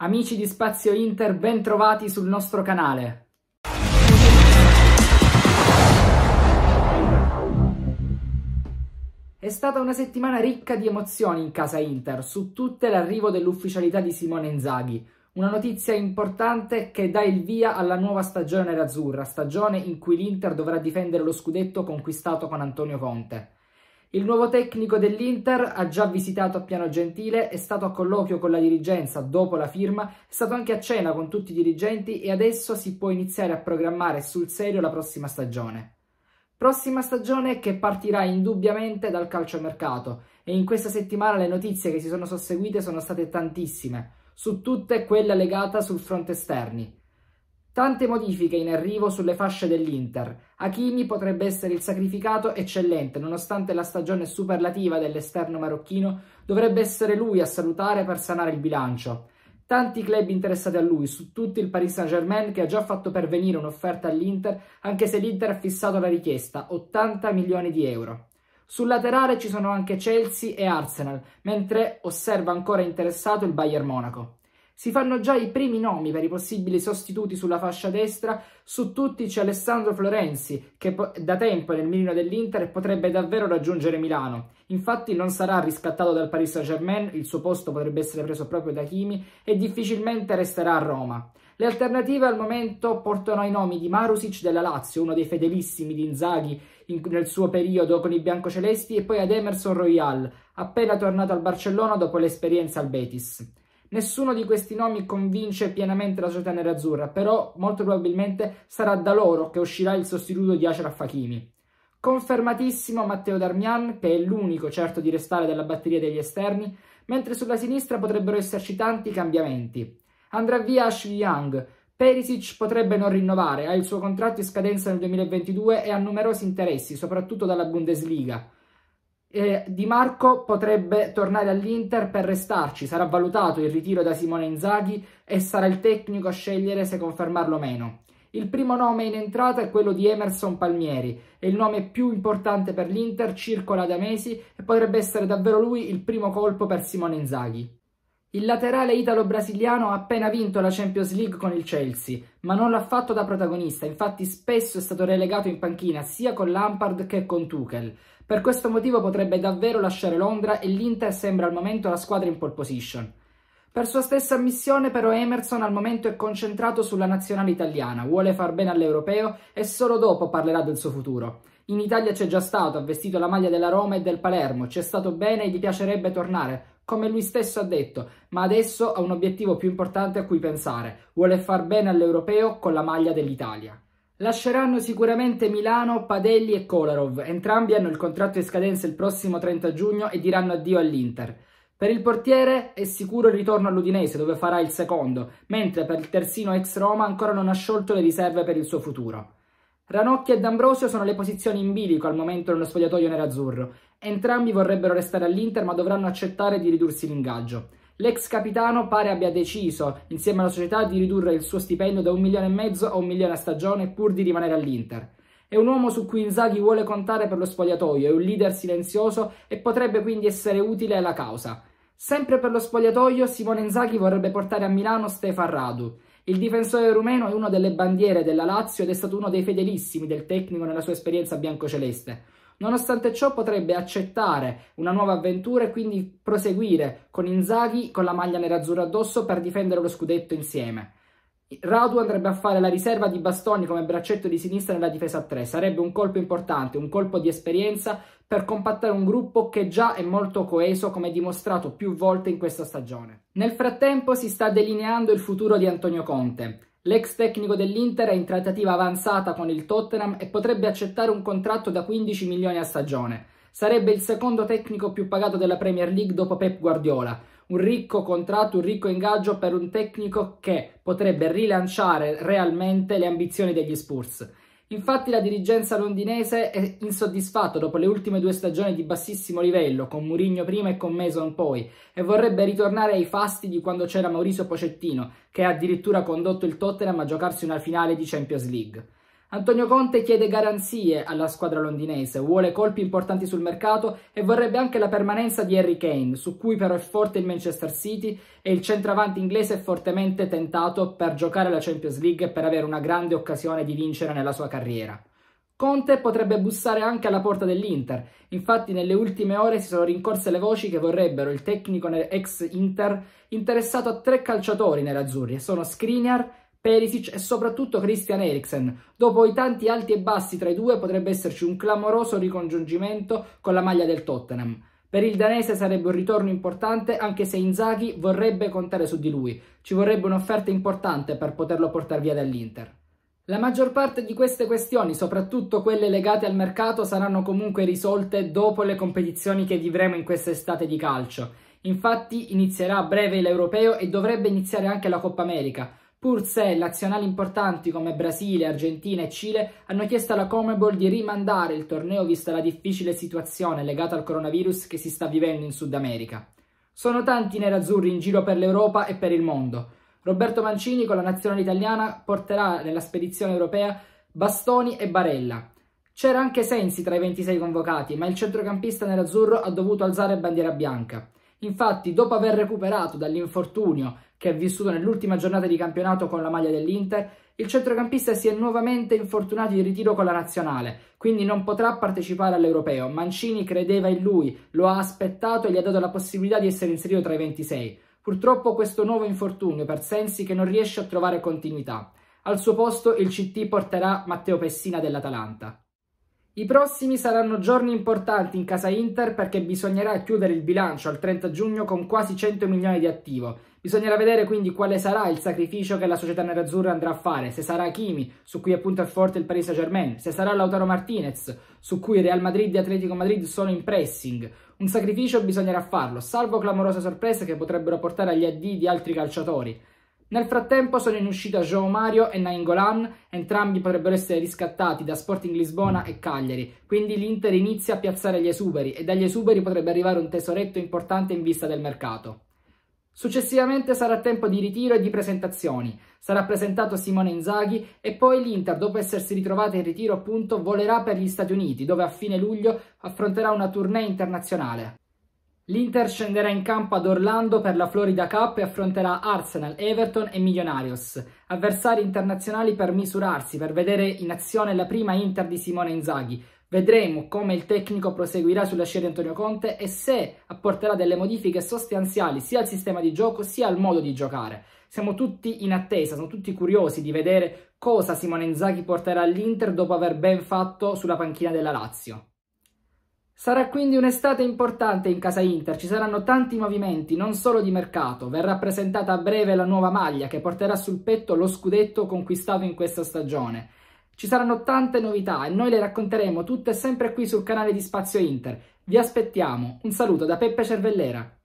Amici di Spazio Inter, ben trovati sul nostro canale. È stata una settimana ricca di emozioni in casa Inter, su tutte l'arrivo dell'ufficialità di Simone Inzaghi. Una notizia importante che dà il via alla nuova stagione nerazzurra, stagione in cui l'Inter dovrà difendere lo scudetto conquistato con Antonio Conte. Il nuovo tecnico dell'Inter ha già visitato a Piano Gentile, è stato a colloquio con la dirigenza dopo la firma, è stato anche a cena con tutti i dirigenti e adesso si può iniziare a programmare sul serio la prossima stagione. Prossima stagione che partirà indubbiamente dal calciomercato e in questa settimana le notizie che si sono susseguite sono state tantissime, su tutte quella legata sul fronte esterni. Tante modifiche in arrivo sulle fasce dell'Inter. Hakimi potrebbe essere il sacrificato eccellente, nonostante la stagione superlativa dell'esterno marocchino, dovrebbe essere lui a salutare per sanare il bilancio. Tanti club interessati a lui, su tutti il Paris Saint-Germain che ha già fatto pervenire un'offerta all'Inter, anche se l'Inter ha fissato la richiesta, 80 milioni di euro. Sul laterale ci sono anche Chelsea e Arsenal, mentre osserva ancora interessato il Bayern Monaco. Si fanno già i primi nomi per i possibili sostituti sulla fascia destra, su tutti c'è Alessandro Florenzi, che da tempo è nel mirino dell'Inter e potrebbe davvero raggiungere Milano. Infatti non sarà riscattato dal Paris Saint-Germain, il suo posto potrebbe essere preso proprio da Chimi, e difficilmente resterà a Roma. Le alternative al momento portano ai nomi di Marusic della Lazio, uno dei fedelissimi di Inzaghi in, nel suo periodo con i biancocelesti, e poi ad Emerson Royal, appena tornato al Barcellona dopo l'esperienza al Betis. Nessuno di questi nomi convince pienamente la società nerazzurra, però molto probabilmente sarà da loro che uscirà il sostituto di Achraf Hakimi. Confermatissimo Matteo Darmian, che è l'unico certo di restare della batteria degli esterni, mentre sulla sinistra potrebbero esserci tanti cambiamenti. Andrà via Ashley Young, Perisic potrebbe non rinnovare, ha il suo contratto in scadenza nel 2022 e ha numerosi interessi, soprattutto dalla Bundesliga. Eh, di Marco potrebbe tornare all'Inter per restarci, sarà valutato il ritiro da Simone Inzaghi e sarà il tecnico a scegliere se confermarlo o meno. Il primo nome in entrata è quello di Emerson Palmieri, è il nome più importante per l'Inter, circola da mesi e potrebbe essere davvero lui il primo colpo per Simone Inzaghi. Il laterale italo-brasiliano ha appena vinto la Champions League con il Chelsea, ma non l'ha fatto da protagonista, infatti spesso è stato relegato in panchina sia con Lampard che con Tuchel. Per questo motivo potrebbe davvero lasciare Londra e l'Inter sembra al momento la squadra in pole position. Per sua stessa missione però Emerson al momento è concentrato sulla nazionale italiana, vuole far bene all'europeo e solo dopo parlerà del suo futuro. In Italia c'è già stato, ha vestito la maglia della Roma e del Palermo, c'è stato bene e gli piacerebbe tornare, come lui stesso ha detto, ma adesso ha un obiettivo più importante a cui pensare, vuole far bene all'europeo con la maglia dell'Italia. Lasceranno sicuramente Milano, Padelli e Kolarov, entrambi hanno il contratto in scadenza il prossimo 30 giugno e diranno addio all'Inter. Per il portiere è sicuro il ritorno all'Udinese dove farà il secondo, mentre per il terzino ex Roma ancora non ha sciolto le riserve per il suo futuro. Ranocchi e D'Ambrosio sono le posizioni in bilico al momento nello spogliatoio nerazzurro Entrambi vorrebbero restare all'Inter ma dovranno accettare di ridursi l'ingaggio. L'ex capitano pare abbia deciso, insieme alla società, di ridurre il suo stipendio da un milione e mezzo a un milione a stagione pur di rimanere all'Inter. È un uomo su cui Inzaghi vuole contare per lo spogliatoio, è un leader silenzioso e potrebbe quindi essere utile alla causa. Sempre per lo spogliatoio, Simone Inzaghi vorrebbe portare a Milano Stefan Radu. Il difensore rumeno è una delle bandiere della Lazio ed è stato uno dei fedelissimi del tecnico nella sua esperienza biancoceleste. Nonostante ciò potrebbe accettare una nuova avventura e quindi proseguire con Inzaghi con la maglia nerazzurra addosso per difendere lo scudetto insieme. Radu andrebbe a fare la riserva di bastoni come braccetto di sinistra nella difesa a 3. Sarebbe un colpo importante, un colpo di esperienza per compattare un gruppo che già è molto coeso, come dimostrato più volte in questa stagione. Nel frattempo si sta delineando il futuro di Antonio Conte. L'ex tecnico dell'Inter è in trattativa avanzata con il Tottenham e potrebbe accettare un contratto da 15 milioni a stagione. Sarebbe il secondo tecnico più pagato della Premier League dopo Pep Guardiola. Un ricco contratto, un ricco ingaggio per un tecnico che potrebbe rilanciare realmente le ambizioni degli Spurs. Infatti la dirigenza londinese è insoddisfatta dopo le ultime due stagioni di bassissimo livello, con Mourinho prima e con Mason poi, e vorrebbe ritornare ai fasti di quando c'era Maurizio Pocettino, che ha addirittura condotto il Tottenham a giocarsi una finale di Champions League. Antonio Conte chiede garanzie alla squadra londinese, vuole colpi importanti sul mercato e vorrebbe anche la permanenza di Harry Kane, su cui però è forte il Manchester City e il centravanti inglese è fortemente tentato per giocare la Champions League e per avere una grande occasione di vincere nella sua carriera. Conte potrebbe bussare anche alla porta dell'Inter, infatti nelle ultime ore si sono rincorse le voci che vorrebbero il tecnico ex Inter interessato a tre calciatori nerazzurri e sono Skriniar, Perisic e soprattutto Christian Eriksen. Dopo i tanti alti e bassi tra i due potrebbe esserci un clamoroso ricongiungimento con la maglia del Tottenham. Per il danese sarebbe un ritorno importante anche se Inzaghi vorrebbe contare su di lui. Ci vorrebbe un'offerta importante per poterlo portare via dall'Inter. La maggior parte di queste questioni, soprattutto quelle legate al mercato, saranno comunque risolte dopo le competizioni che vivremo in quest'estate di calcio. Infatti inizierà a breve l'Europeo e dovrebbe iniziare anche la Coppa America, pur se nazionali importanti come Brasile, Argentina e Cile hanno chiesto alla Comebol di rimandare il torneo vista la difficile situazione legata al coronavirus che si sta vivendo in Sud America. Sono tanti i nerazzurri in giro per l'Europa e per il mondo. Roberto Mancini con la nazionale italiana porterà nella spedizione europea Bastoni e Barella. C'era anche Sensi tra i 26 convocati, ma il centrocampista nerazzurro ha dovuto alzare bandiera bianca. Infatti, dopo aver recuperato dall'infortunio che ha vissuto nell'ultima giornata di campionato con la maglia dell'Inter, il centrocampista si è nuovamente infortunato in ritiro con la nazionale, quindi non potrà partecipare all'Europeo. Mancini credeva in lui, lo ha aspettato e gli ha dato la possibilità di essere inserito tra i 26. Purtroppo questo nuovo infortunio per Sensi che non riesce a trovare continuità. Al suo posto il CT porterà Matteo Pessina dell'Atalanta. I prossimi saranno giorni importanti in casa Inter perché bisognerà chiudere il bilancio al 30 giugno con quasi 100 milioni di attivo Bisognerà vedere quindi quale sarà il sacrificio che la società nerazzurra andrà a fare, se sarà Kimi, su cui appunto è forte il Paris Saint-Germain, se sarà Lautaro Martinez, su cui Real Madrid e Atletico Madrid sono in pressing. Un sacrificio bisognerà farlo, salvo clamorose sorprese che potrebbero portare agli addi di altri calciatori. Nel frattempo sono in uscita João Mario e Naingolan, entrambi potrebbero essere riscattati da Sporting Lisbona e Cagliari, quindi l'Inter inizia a piazzare gli esuberi e dagli esuberi potrebbe arrivare un tesoretto importante in vista del mercato. Successivamente sarà tempo di ritiro e di presentazioni. Sarà presentato Simone Inzaghi e poi l'Inter, dopo essersi ritrovata in ritiro appunto, volerà per gli Stati Uniti, dove a fine luglio affronterà una tournée internazionale. L'Inter scenderà in campo ad Orlando per la Florida Cup e affronterà Arsenal, Everton e Millonarios, avversari internazionali per misurarsi, per vedere in azione la prima Inter di Simone Inzaghi, Vedremo come il tecnico proseguirà sulla scia di Antonio Conte e se apporterà delle modifiche sostanziali sia al sistema di gioco sia al modo di giocare. Siamo tutti in attesa, sono tutti curiosi di vedere cosa Simone Inzaghi porterà all'Inter dopo aver ben fatto sulla panchina della Lazio. Sarà quindi un'estate importante in casa Inter, ci saranno tanti movimenti, non solo di mercato, verrà presentata a breve la nuova maglia che porterà sul petto lo scudetto conquistato in questa stagione ci saranno tante novità e noi le racconteremo tutte sempre qui sul canale di Spazio Inter. Vi aspettiamo. Un saluto da Peppe Cervellera.